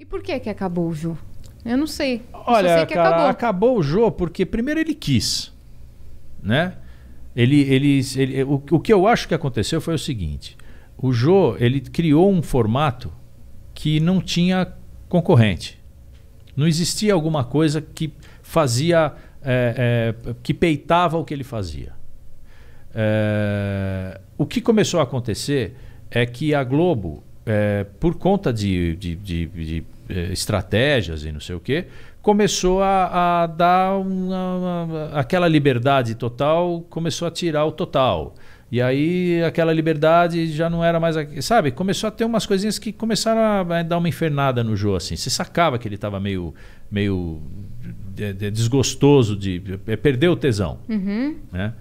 E por que que acabou o Jô? Eu não sei. Olha, sei cara, acabou. acabou. o Jô porque primeiro ele quis, né? Ele, ele, ele o, o, que eu acho que aconteceu foi o seguinte: o Jô ele criou um formato que não tinha concorrente. Não existia alguma coisa que fazia, é, é, que peitava o que ele fazia. É, o que começou a acontecer é que a Globo é, por conta de, de, de, de, é, estratégias e não sei o quê, começou a, a dar uma, uma, aquela liberdade total, começou a tirar o total. E aí aquela liberdade já não era mais. Sabe? Começou a ter umas coisinhas que começaram a dar uma infernada no jogo. assim. Você sacava que ele estava meio, meio desgostoso, de, é, perdeu o tesão. Uhum. Né?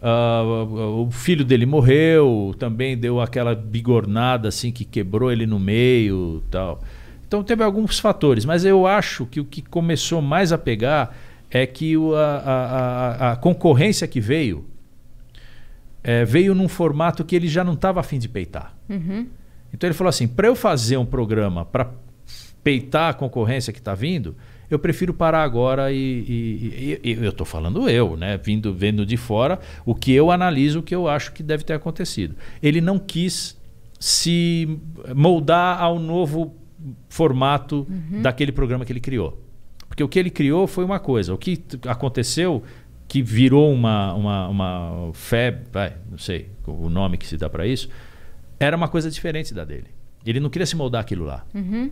Uh, o filho dele morreu, também deu aquela bigornada assim que quebrou ele no meio, tal. Então teve alguns fatores, mas eu acho que o que começou mais a pegar é que o, a, a, a, concorrência que veio é, veio num formato que ele já não estava afim de peitar. Uhum. Então ele falou assim: para eu fazer um programa para peitar a concorrência que está vindo, eu prefiro parar agora e, e, e, e eu estou falando eu, né? Vindo, vendo de fora, o que eu analiso, o que eu acho que deve ter acontecido. Ele não quis se moldar ao novo formato uhum. daquele programa que ele criou. Porque o que ele criou foi uma coisa, o que aconteceu que virou uma, uma, uma febre, não sei o nome que se dá para isso, era uma coisa diferente da dele. Ele não queria se moldar aquilo lá. Uhum.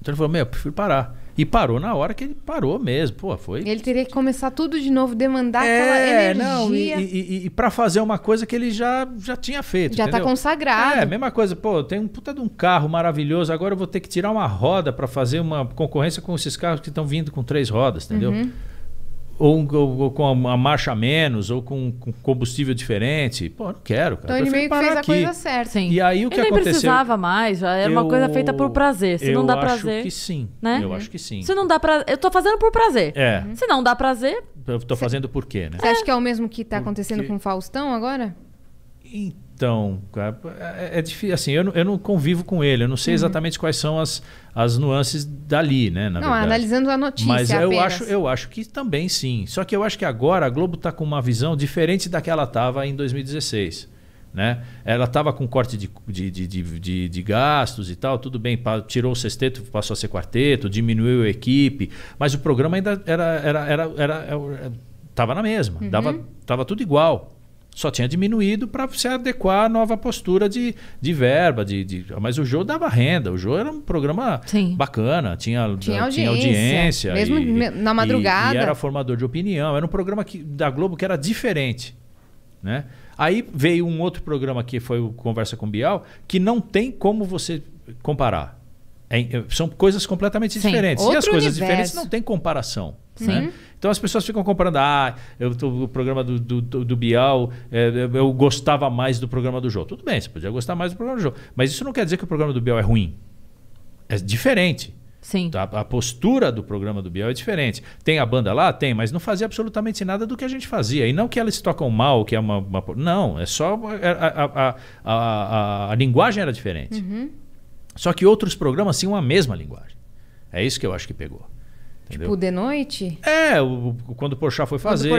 Então ele falou: Meu, eu prefiro parar. E parou na hora que ele parou mesmo. Pô, foi. Ele teria que começar tudo de novo, demandar é, aquela energia. Não, e, e, e para fazer uma coisa que ele já, já tinha feito. Já tá entendeu? tá consagrado. É, mesma coisa. Pô, tem um puta de um carro maravilhoso, agora eu vou ter que tirar uma roda para fazer uma concorrência com esses carros que estão vindo com três rodas, entendeu? Uhum. Ou, ou, ou, com a, marcha a menos, ou com, com, combustível diferente. Pô, não quero, cara. Então ele meio que fez a coisa certa. Sim. E aí o que ele aconteceu? Ele nem precisava mais, já era eu... uma coisa feita por prazer. Se eu não dá prazer. Eu acho que sim. Né? Eu acho que sim. Se não dá prazer. Eu tô fazendo por prazer. É. Se não dá prazer. Eu tô fazendo por quê, né? Você acha que é o mesmo que tá acontecendo Porque... com o Faustão agora? Então. Então, é, é, é difícil. Assim, eu não, eu não convivo com ele, eu não sei uhum. exatamente quais são as, as nuances dali, né? não, verdade. analisando a notícia. Mas eu acho, eu acho que também sim. Só que eu acho que agora a Globo está com uma visão diferente da que ela estava em 2016. Né? Ela estava com corte de, de, de, de, de gastos e tal, tudo bem, tirou o sexteto, passou a ser quarteto, diminuiu a equipe, mas o programa ainda era. era, era, era, era tava na mesma, uhum. dava, tava tudo igual, só tinha diminuído para se adequar à nova postura de, de verba. De, de... Mas o Jô dava renda. O Jô era um programa Sim. bacana. Tinha, tinha, audiência, tinha audiência. Mesmo e, na madrugada. E, e era formador de opinião. Era um programa que, da Globo que era diferente. Né? Aí veio um outro programa que foi o Conversa com Bial, que não tem como você comparar. É, é são coisas completamente Sim, diferentes. E as coisas universo. diferentes não tem comparação. Né? Então as pessoas ficam comparando, ah, eu tô, o programa do, do, do Bial, é, eu gostava mais do programa do Jô. Tudo bem, você podia gostar mais do programa do Jô. Mas isso não quer dizer que o programa do Bial é ruim. É diferente. Sim. a, tá? a, postura do programa do Biel é diferente. Tem a banda lá? Tem, mas não fazia absolutamente nada do que a gente fazia. E não que elas tocam mal, que é uma. uma não, é só. É, a, a, a linguagem era diferente. Uhum. Só que outros programas tinham a mesma linguagem. É isso que eu acho que pegou. Tipo, Entendeu? Tipo, de noite? É, o, quando o Porchat foi fazer,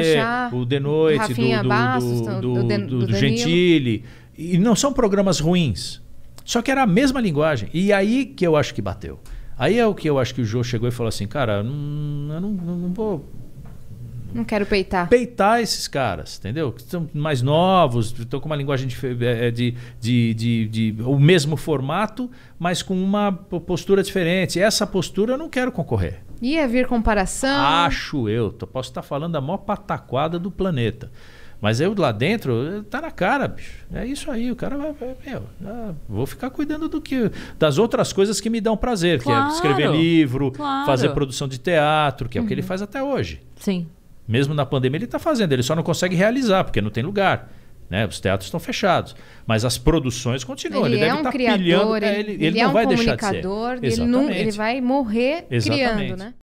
o de noite, Rafinha do, do, do, do, do, do Gentili. E não são programas ruins. Só que era a mesma linguagem. E aí que eu acho que bateu. Aí é o que eu acho que o Jô chegou e falou assim, cara, não, eu não, não, não vou não quero peitar. Peitar esses caras, entendeu? Que são mais novos, estão com uma linguagem de, é, é, de, de, de, de o mesmo formato, mas com uma postura diferente. Essa postura eu não quero concorrer. Ia é vir comparação? Acho eu. Posso estar falando da maior pataquada do planeta. Mas eu lá dentro, tá na cara, bicho. É isso aí, o cara vai, vai meu, ah, vou ficar cuidando do que das outras coisas que me dão prazer, claro, que é escrever livro, claro. fazer produção de teatro, que é uhum. o que ele uhum. faz até hoje. Sim. Mesmo na pandemia, ele está fazendo, ele só não consegue realizar, porque não tem lugar. Né? Os teatros estão fechados, mas as produções continuam. Ele, ele é deve um tá criador, pilhando, é, ele, ele, ele, é não um vai deixar de ser. Ele, não, ele vai morrer Exatamente. criando, né?